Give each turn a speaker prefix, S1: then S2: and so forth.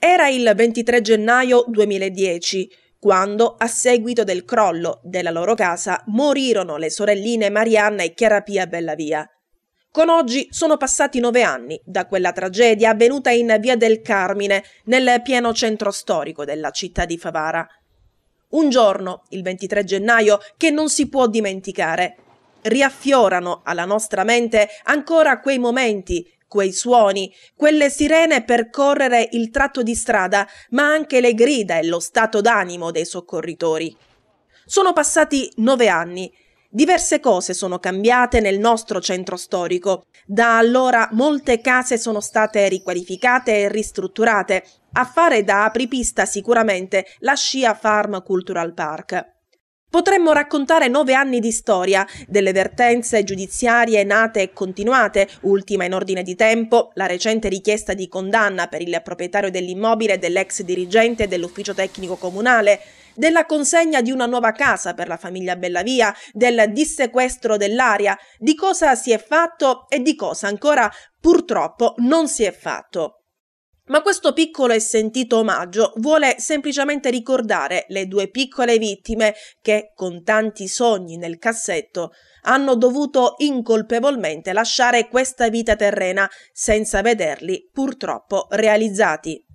S1: Era il 23 gennaio 2010 quando, a seguito del crollo della loro casa, morirono le sorelline Marianna e Chiarapia Bellavia. Con oggi sono passati nove anni da quella tragedia avvenuta in via del Carmine, nel pieno centro storico della città di Favara. Un giorno, il 23 gennaio, che non si può dimenticare. Riaffiorano alla nostra mente ancora quei momenti quei suoni, quelle sirene per correre il tratto di strada, ma anche le grida e lo stato d'animo dei soccorritori. Sono passati nove anni. Diverse cose sono cambiate nel nostro centro storico. Da allora molte case sono state riqualificate e ristrutturate, a fare da apripista sicuramente la Scia Farm Cultural Park. Potremmo raccontare nove anni di storia, delle vertenze giudiziarie nate e continuate, ultima in ordine di tempo, la recente richiesta di condanna per il proprietario dell'immobile dell'ex dirigente dell'ufficio tecnico comunale, della consegna di una nuova casa per la famiglia Bellavia, del dissequestro dell'aria, di cosa si è fatto e di cosa ancora purtroppo non si è fatto. Ma questo piccolo e sentito omaggio vuole semplicemente ricordare le due piccole vittime che, con tanti sogni nel cassetto, hanno dovuto incolpevolmente lasciare questa vita terrena senza vederli purtroppo realizzati.